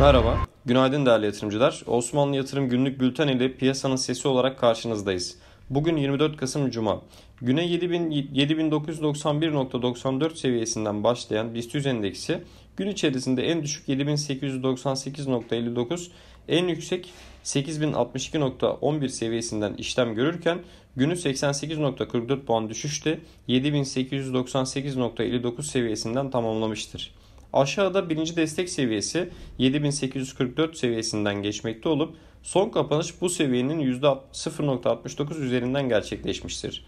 Merhaba, günaydın değerli yatırımcılar. Osmanlı Yatırım Günlük Bülten ile piyasanın sesi olarak karşınızdayız. Bugün 24 Kasım Cuma. Güne 7991.94 seviyesinden başlayan BIST endeksi gün içerisinde en düşük 7898.59, en yüksek 8062.11 seviyesinden işlem görürken günü 88.44 puan düşüşte 7898.59 seviyesinden tamamlamıştır. Aşağıda birinci destek seviyesi 7844 seviyesinden geçmekte olup son kapanış bu seviyenin %0.69 üzerinden gerçekleşmiştir.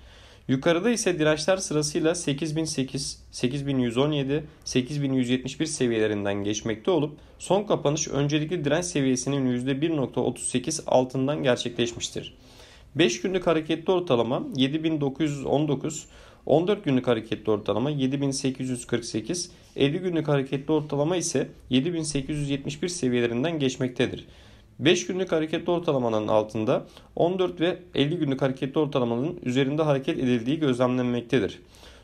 Yukarıda ise dirençler sırasıyla 8008, 8117, 8171 seviyelerinden geçmekte olup son kapanış öncelikli direnç seviyesinin %1.38 altından gerçekleşmiştir. 5 günlük hareketli ortalama 7919, 14 günlük hareketli ortalama 7848, 50 günlük hareketli ortalama ise 7871 seviyelerinden geçmektedir. 5 günlük hareketli ortalamanın altında 14 ve 50 günlük hareketli ortalamanın üzerinde hareket edildiği gözlemlenmektedir.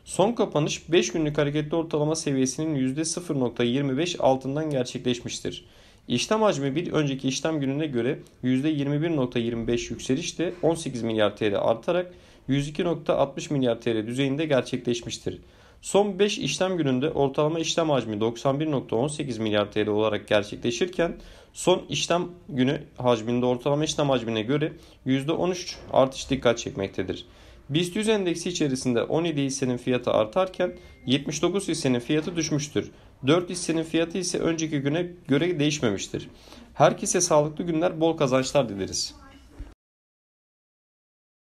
Son kapanış 5 günlük hareketli ortalama seviyesinin %0.25 altından gerçekleşmiştir. İşlem hacmi bir önceki işlem gününe göre %21.25 yükselişte 18 milyar TL artarak 102.60 milyar TL düzeyinde gerçekleşmiştir. Son 5 işlem gününde ortalama işlem hacmi 91.18 milyar TL olarak gerçekleşirken son işlem günü hacminde ortalama işlem hacmine göre %13 artış dikkat çekmektedir. BIST 100 endeksi içerisinde 17 hissenin fiyatı artarken 79 hissenin fiyatı düşmüştür. 4 hissenin fiyatı ise önceki güne göre değişmemiştir. Herkese sağlıklı günler, bol kazançlar dileriz.